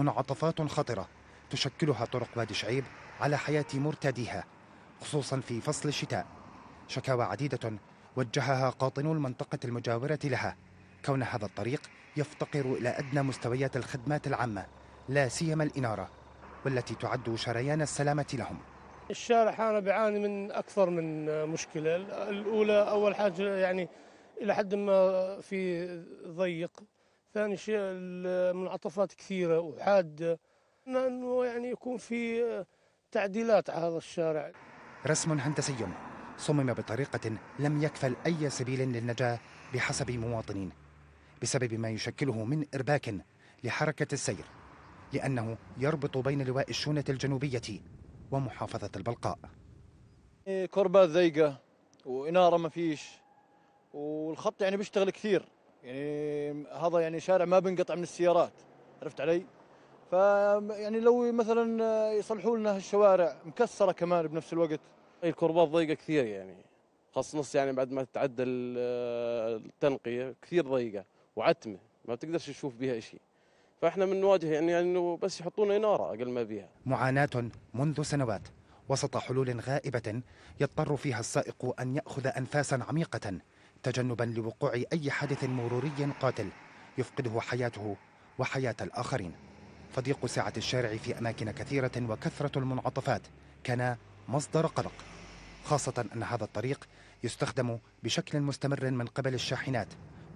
منعطفات خطرة تشكلها طرق وادي شعيب على حياة مرتديها خصوصا في فصل الشتاء شكاوى عديدة وجهها قاطنو المنطقة المجاورة لها كون هذا الطريق يفتقر إلى أدنى مستويات الخدمات العامة لا سيما الإنارة والتي تعد شريان السلامة لهم الشارع حانا بيعاني من أكثر من مشكلة الأولى أول حاجة يعني إلى حد ما في ضيق ثاني شيء المنعطفات كثيرة وحادة أنه يعني يكون في تعديلات على هذا الشارع رسم هندسي صمم بطريقة لم يكفل أي سبيل للنجاة بحسب مواطنين بسبب ما يشكله من إرباك لحركة السير لأنه يربط بين لواء الشونة الجنوبية ومحافظة البلقاء كربات ضيقة وإنارة ما فيش والخط يعني بيشتغل كثير يعني هذا يعني شارع ما بنقطع من السيارات عرفت علي؟ ف يعني لو مثلا يصلحوا لنا هالشوارع مكسره كمان بنفس الوقت الكربات ضيقه كثير يعني خاص نص يعني بعد ما تتعدى التنقيه كثير ضيقه وعتمه ما بتقدرش تشوف بها شيء فاحنا بنواجه يعني, يعني انه يعني بس يحطون اناره اقل ما بيها معاناه منذ سنوات وسط حلول غائبه يضطر فيها السائق ان ياخذ انفاسا عميقه تجنبا لوقوع أي حادث مروري قاتل يفقده حياته وحياة الآخرين فضيق سعة الشارع في أماكن كثيرة وكثرة المنعطفات كان مصدر قلق خاصة أن هذا الطريق يستخدم بشكل مستمر من قبل الشاحنات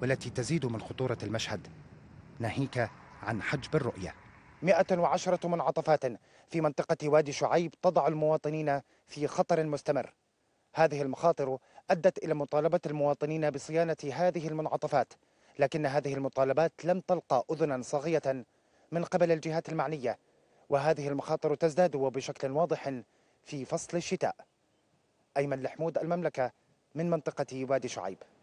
والتي تزيد من خطورة المشهد ناهيك عن حجب الرؤية 110 منعطفات في منطقة وادي شعيب تضع المواطنين في خطر مستمر هذه المخاطر أدت إلى مطالبة المواطنين بصيانة هذه المنعطفات لكن هذه المطالبات لم تلقى أذنا صاغية من قبل الجهات المعنية وهذه المخاطر تزداد وبشكل واضح في فصل الشتاء أيمن لحمود المملكة من منطقة وادي شعيب